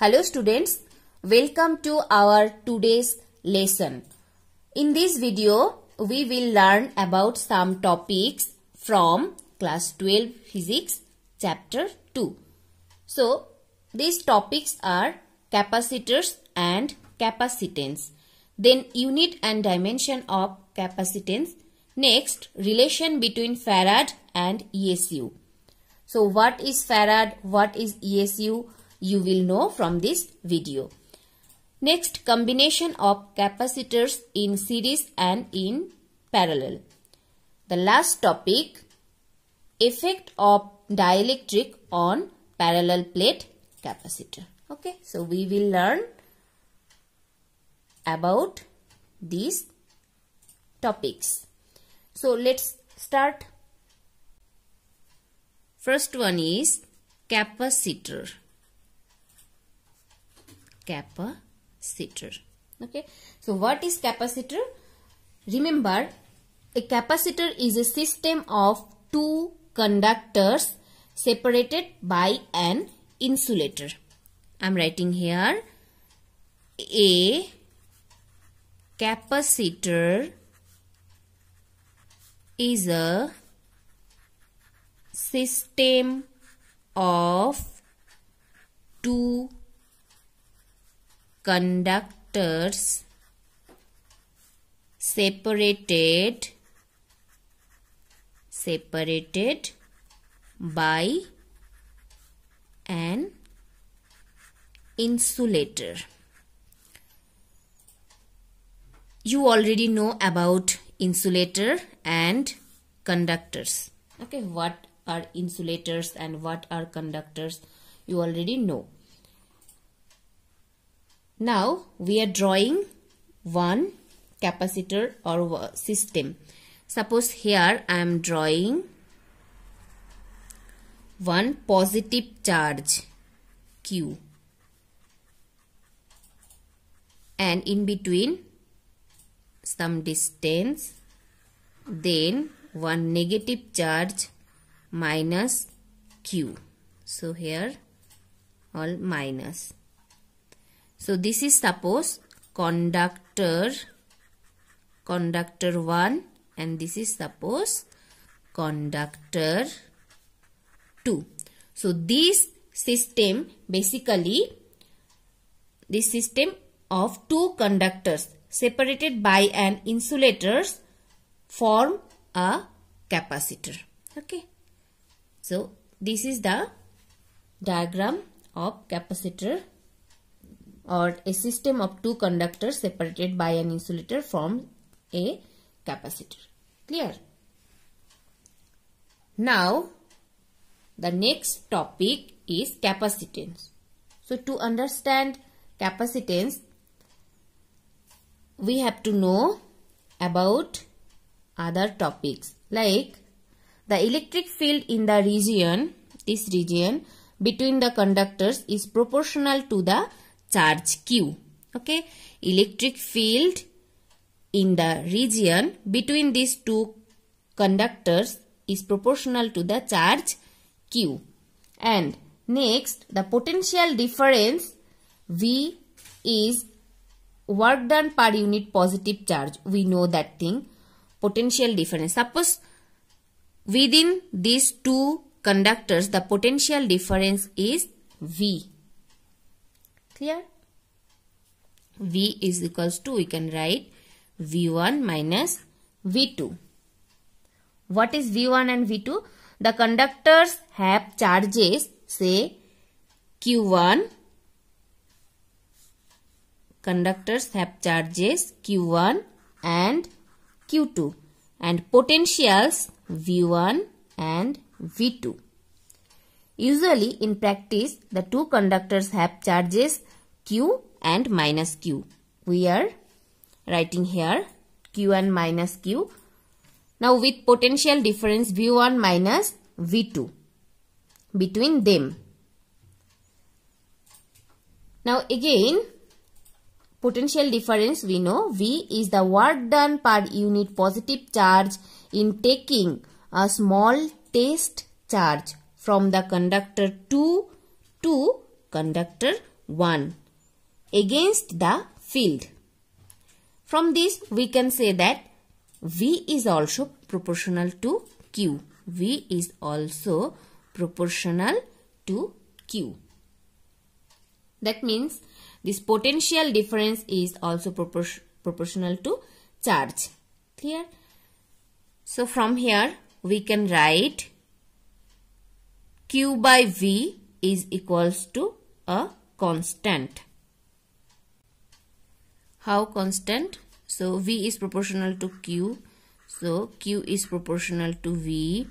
Hello students, welcome to our today's lesson. In this video, we will learn about some topics from class 12 physics chapter 2. So, these topics are capacitors and capacitance. Then unit and dimension of capacitance. Next, relation between Farad and ESU. So, what is Farad? What is ESU? you will know from this video. Next, combination of capacitors in series and in parallel. The last topic, effect of dielectric on parallel plate capacitor. Okay, so we will learn about these topics. So let's start. First one is capacitor capacitor. Okay. So what is capacitor? Remember, a capacitor is a system of two conductors separated by an insulator. I am writing here a capacitor is a system of two conductors separated separated by an insulator you already know about insulator and conductors okay what are insulators and what are conductors you already know now we are drawing one capacitor or system. Suppose here I am drawing one positive charge Q and in between some distance then one negative charge minus Q. So here all minus. So this is suppose conductor, conductor 1 and this is suppose conductor 2. So this system basically this system of two conductors separated by an insulators form a capacitor. Okay. So this is the diagram of capacitor or a system of two conductors separated by an insulator from a capacitor. Clear? Now, the next topic is capacitance. So, to understand capacitance, we have to know about other topics like the electric field in the region, this region between the conductors is proportional to the charge q okay electric field in the region between these two conductors is proportional to the charge q and next the potential difference v is work done per unit positive charge we know that thing potential difference suppose within these two conductors the potential difference is v Clear? V is equals to, we can write V1 minus V2. What is V1 and V2? The conductors have charges, say Q1. Conductors have charges Q1 and Q2 and potentials V1 and V2. Usually in practice, the two conductors have charges Q and minus Q. We are writing here Q and minus Q. Now with potential difference V1 minus V2 between them. Now again, potential difference we know V is the work done per unit positive charge in taking a small test charge from the conductor 2 to conductor 1 against the field. From this we can say that V is also proportional to Q. V is also proportional to Q. That means this potential difference is also propor proportional to charge. Clear? So from here we can write Q by V is equals to a constant. How constant? So V is proportional to Q. So Q is proportional to V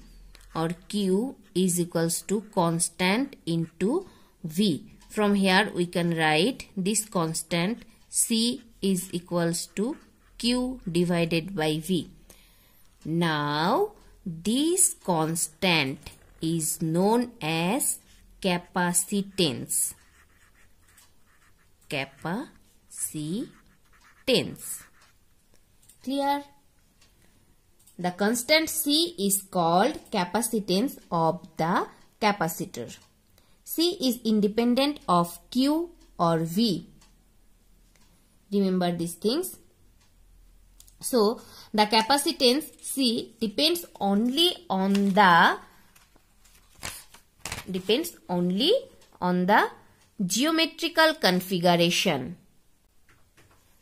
or Q is equals to constant into V. From here we can write this constant C is equals to Q divided by V. Now this constant is known as capacitance. Capacitance. Clear? The constant C is called capacitance of the capacitor. C is independent of Q or V. Remember these things. So, the capacitance C depends only on the depends only on the geometrical configuration.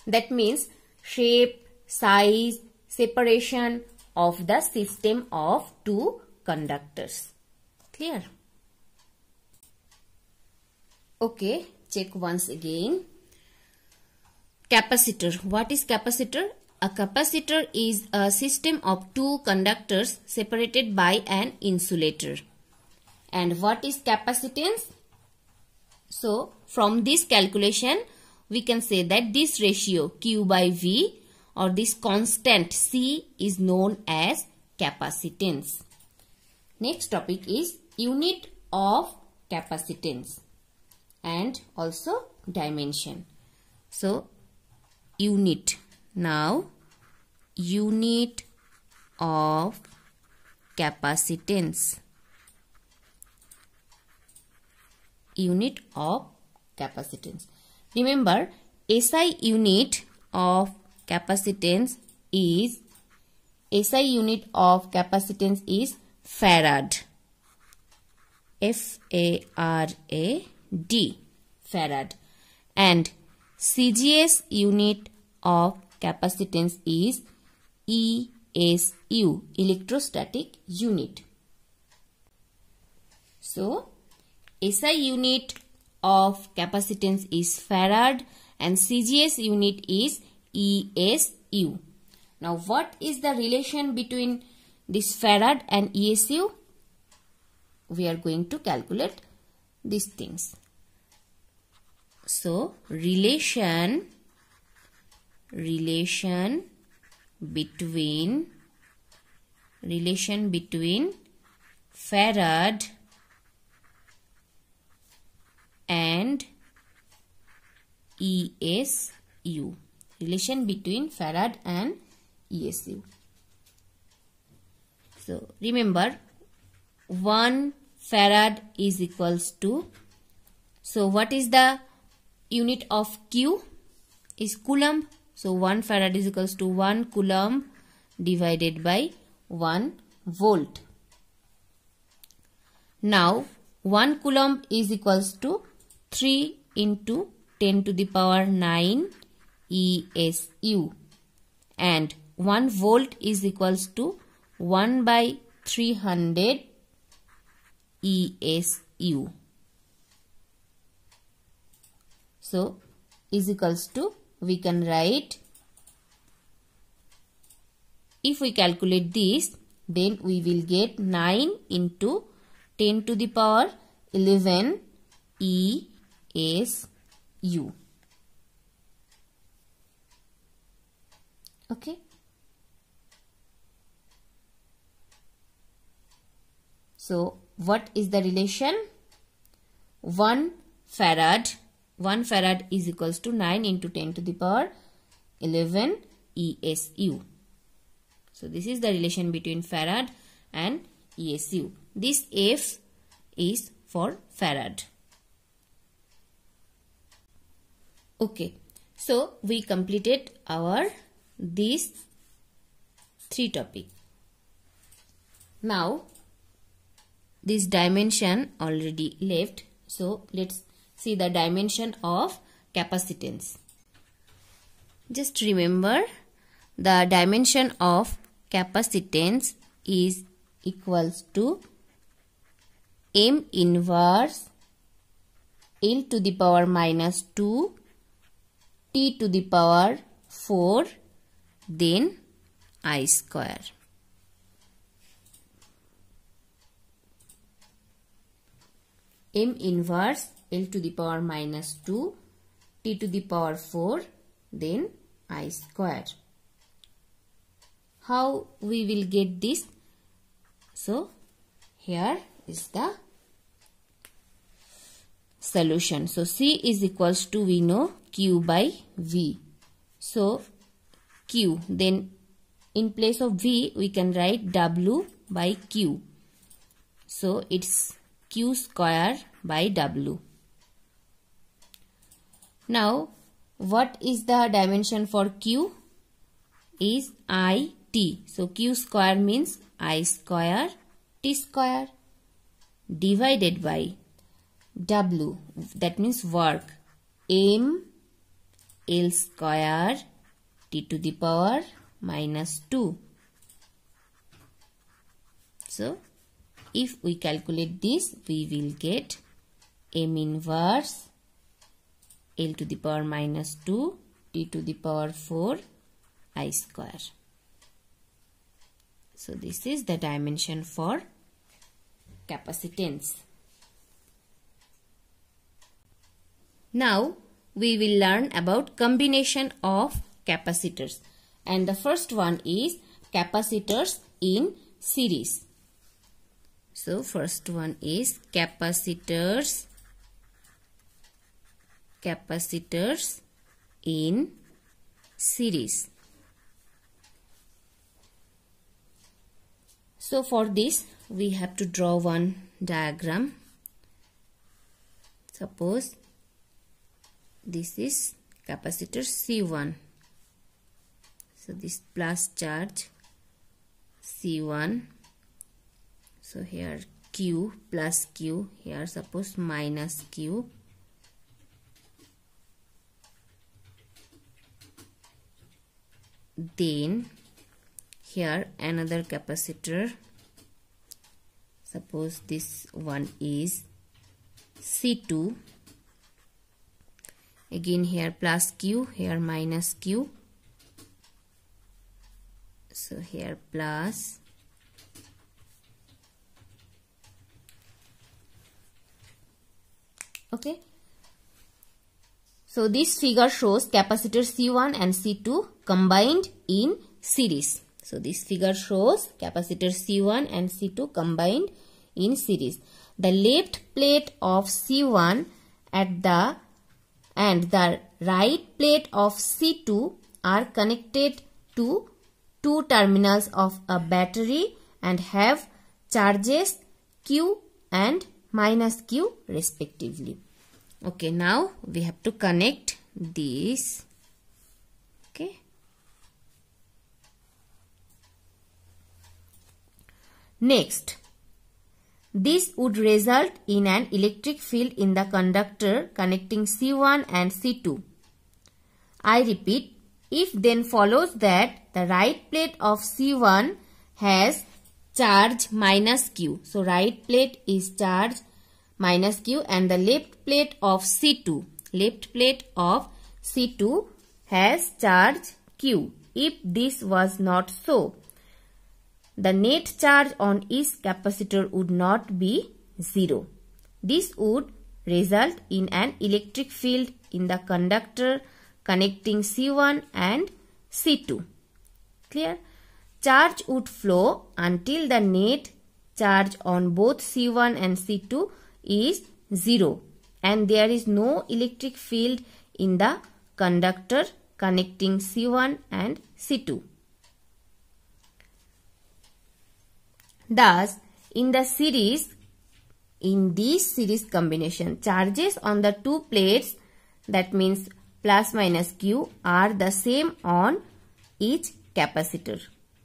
That means shape, size, separation of the system of two conductors. Clear? Okay, check once again. Capacitor. What is capacitor? A capacitor is a system of two conductors separated by an insulator. And what is capacitance? So, from this calculation, we can say that this ratio Q by V or this constant C is known as capacitance. Next topic is unit of capacitance and also dimension. So, unit. Now, unit of capacitance. unit of capacitance. Remember, SI unit of capacitance is SI unit of capacitance is farad. F A R A D farad and CGS unit of capacitance is ESU electrostatic unit. So SI unit of capacitance is farad and CGS unit is ESU. Now what is the relation between this farad and ESU? We are going to calculate these things. So relation relation between relation between farad and ESU. Relation between Farad and ESU. So remember 1 farad is equals to so what is the unit of Q is coulomb. So 1 farad is equals to 1 coulomb divided by 1 volt. Now 1 coulomb is equals to 3 into 10 to the power 9 ESU. And 1 volt is equals to 1 by 300 ESU. So, is equals to, we can write, if we calculate this, then we will get 9 into 10 to the power 11 E is U. Okay. So, what is the relation? 1 farad. 1 farad is equals to 9 into 10 to the power 11 ESU. So, this is the relation between farad and ESU. This F is for farad. Okay, so we completed our these three topic. Now this dimension already left. So let's see the dimension of capacitance. Just remember the dimension of capacitance is equals to m inverse L to the power minus 2 t to the power 4 then i square. m inverse l to the power minus 2 t to the power 4 then i square. How we will get this? So here is the solution. So C is equals to we know Q by V. So Q then in place of V we can write W by Q. So it's Q square by W. Now what is the dimension for Q? Is I T. So Q square means I square T square divided by W that means work m L square t to the power minus 2. So if we calculate this we will get m inverse L to the power minus 2 t to the power 4 i square. So this is the dimension for capacitance. Now we will learn about combination of capacitors and the first one is capacitors in series. So first one is capacitors capacitors in series. So for this we have to draw one diagram. Suppose this is capacitor C1 so this plus charge C1 so here Q plus Q here suppose minus Q then here another capacitor suppose this one is C2 again here plus q here minus q so here plus okay so this figure shows capacitors C1 and C2 combined in series so this figure shows capacitors C1 and C2 combined in series the left plate of C1 at the and the right plate of C2 are connected to two terminals of a battery and have charges Q and minus Q respectively. Okay, now we have to connect these. Okay. Next, this would result in an electric field in the conductor connecting C1 and C2. I repeat, if then follows that the right plate of C1 has charge minus Q. So, right plate is charge minus Q and the left plate of C2, left plate of C2 has charge Q. If this was not so, the net charge on each capacitor would not be zero. This would result in an electric field in the conductor connecting C1 and C2. Clear? Charge would flow until the net charge on both C1 and C2 is 0 and there is no electric field in the conductor connecting C1 and C2. Thus, in the series, in this series combination, charges on the two plates that means plus minus q are the same on each capacitor.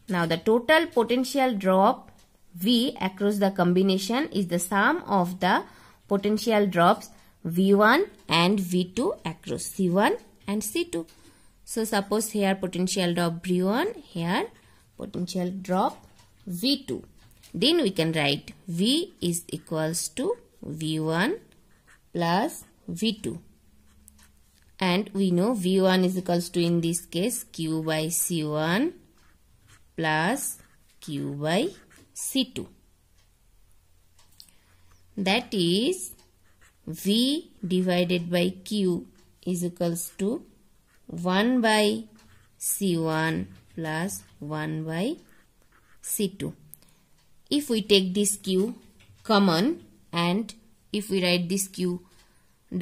Now the total potential drop V across the combination is the sum of the potential drops V1 and V2 across C1 and C2. So suppose here potential drop V1, here potential drop V2. Then we can write V is equals to V1 plus V2. And we know V1 is equals to in this case Q by C1 plus Q by C2. That is V divided by Q is equals to 1 by C1 plus 1 by C2 if we take this q common and if we write this q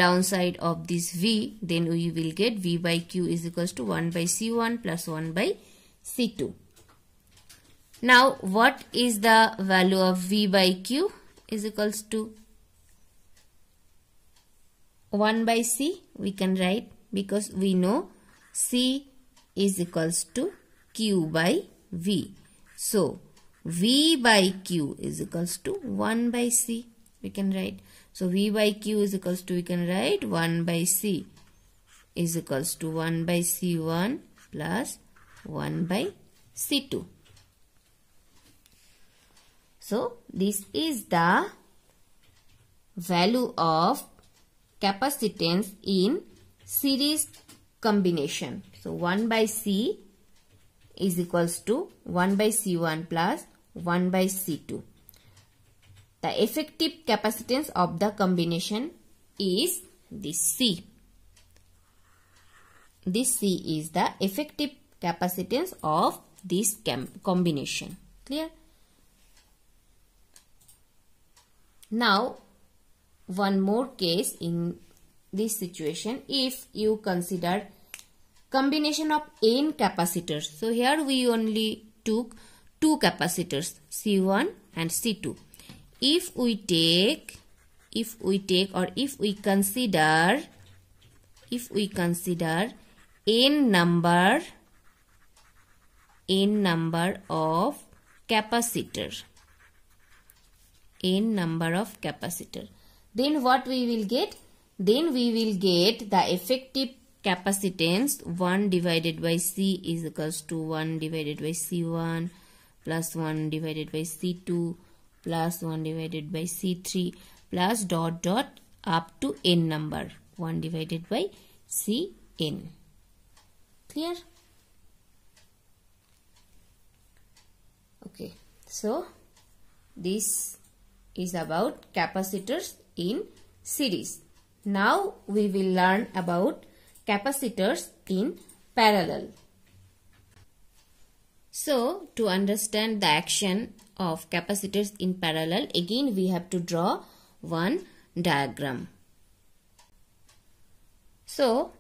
downside of this v then we will get v by q is equals to 1 by c1 plus 1 by c2 now what is the value of v by q is equals to 1 by c we can write because we know c is equals to q by v so V by Q is equals to 1 by C. We can write. So V by Q is equals to, we can write 1 by C is equals to 1 by C1 plus 1 by C2. So this is the value of capacitance in series combination. So 1 by C is equals to 1 by C1 plus 1 by C2. The effective capacitance of the combination is this C. This C is the effective capacitance of this combination. Clear? Now, one more case in this situation if you consider combination of n capacitors. So, here we only took two capacitors C1 and C2. If we take if we take or if we consider if we consider n number n number of capacitor n number of capacitor then what we will get then we will get the effective capacitance 1 divided by c is equals to 1 divided by c1 plus 1 divided by C2 plus 1 divided by C3 plus dot dot up to n number 1 divided by Cn. Clear? Okay. So, this is about capacitors in series. Now, we will learn about capacitors in parallel. So to understand the action of capacitors in parallel again we have to draw one diagram. So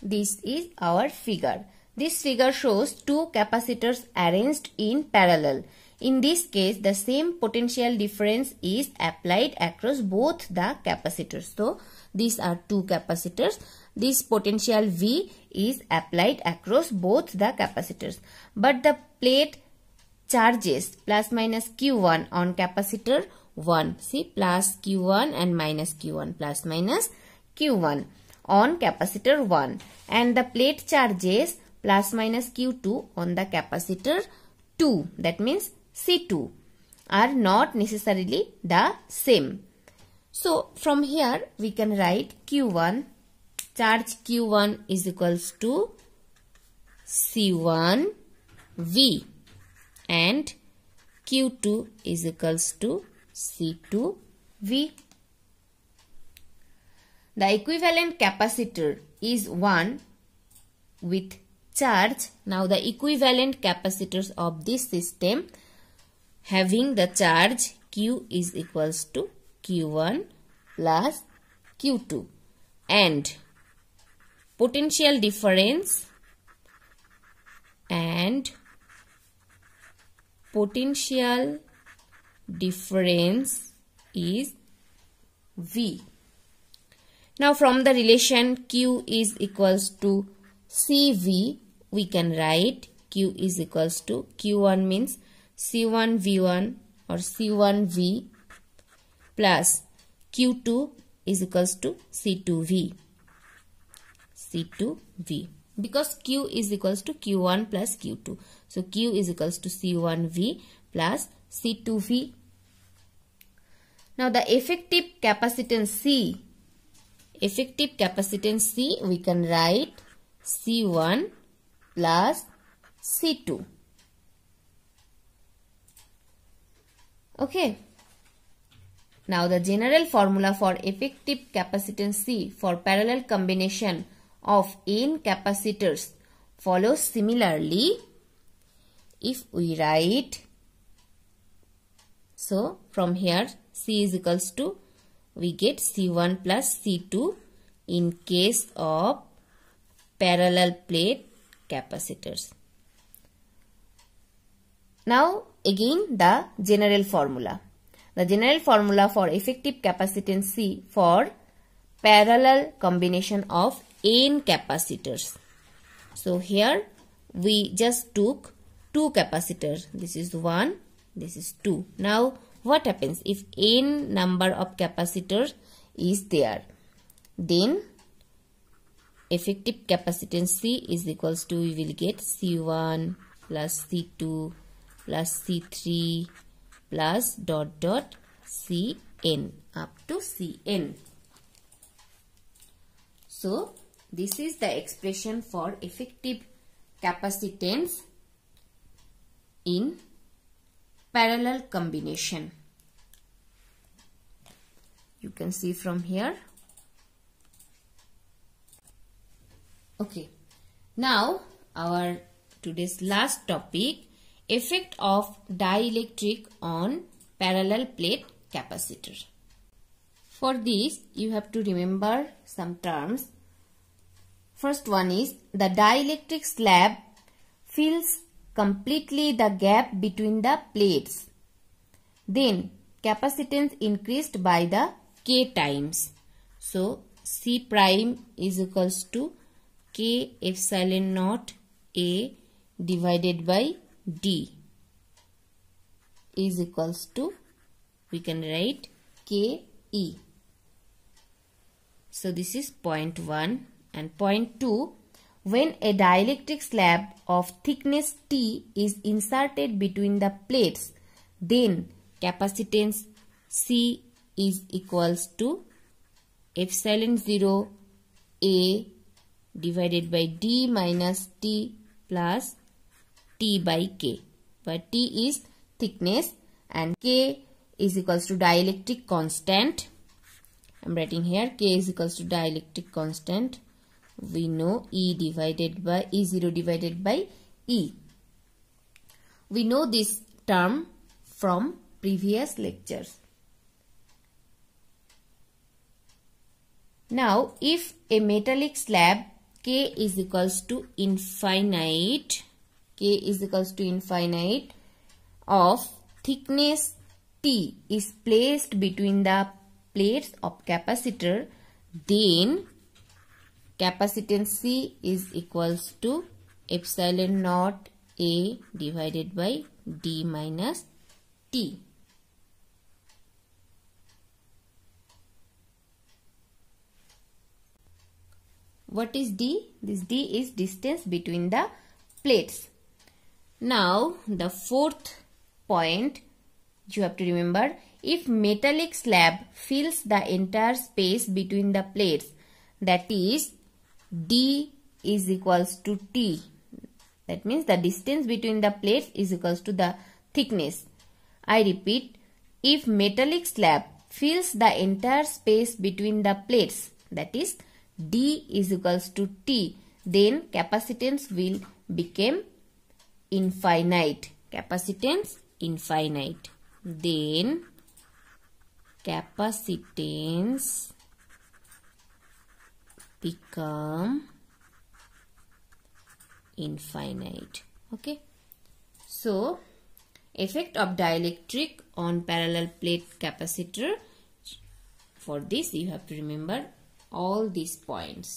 this is our figure. This figure shows two capacitors arranged in parallel. In this case, the same potential difference is applied across both the capacitors. So, these are two capacitors this potential V is applied across both the capacitors. But the plate charges plus minus Q1 on capacitor 1. See plus Q1 and minus Q1 plus minus Q1 on capacitor 1. And the plate charges plus minus Q2 on the capacitor 2 that means C2 are not necessarily the same. So from here we can write Q1 charge Q1 is equals to C1 V and Q2 is equals to C2 V. The equivalent capacitor is 1 with charge. Now the equivalent capacitors of this system having the charge Q is equals to Q1 plus Q2 and potential difference and potential difference is V. Now from the relation Q is equals to CV, we can write Q is equals to Q1 means C1 V1 or C1 V plus Q2 is equals to C2 V. C2V because Q is equals to Q1 plus Q2. So Q is equals to C1V plus C2V. Now the effective capacitance C, effective capacitance C we can write C1 plus C2. Okay. Now the general formula for effective capacitance C for parallel combination of n capacitors follows similarly if we write so from here C is equals to we get C1 plus C2 in case of parallel plate capacitors. Now again the general formula. The general formula for effective capacitance C for parallel combination of n capacitors. So here we just took two capacitors. This is 1, this is 2. Now what happens if n number of capacitors is there? Then effective capacitance C is equals to we will get C1 plus C2 plus C3 plus dot dot Cn up to Cn. So this is the expression for effective capacitance in parallel combination. You can see from here. Okay. Now, our today's last topic, effect of dielectric on parallel plate capacitor. For this, you have to remember some terms First one is the dielectric slab fills completely the gap between the plates. Then capacitance increased by the k times. So C prime is equals to k epsilon naught A divided by D is equals to we can write KE. So this is point 1. And point 2, when a dielectric slab of thickness T is inserted between the plates, then capacitance C is equals to epsilon 0 A divided by D minus T plus T by K. Where T is thickness and K is equals to dielectric constant. I am writing here K is equals to dielectric constant we know E divided by E0 divided by E. We know this term from previous lectures. Now, if a metallic slab K is equals to infinite, K is equals to infinite of thickness T is placed between the plates of capacitor, then Capacitance C is equals to epsilon naught A divided by D minus T. What is D? This D is distance between the plates. Now the fourth point you have to remember if metallic slab fills the entire space between the plates that is D is equals to T. That means the distance between the plates is equals to the thickness. I repeat, if metallic slab fills the entire space between the plates, that is D is equals to T, then capacitance will become infinite. Capacitance infinite. Then capacitance become infinite okay so effect of dielectric on parallel plate capacitor for this you have to remember all these points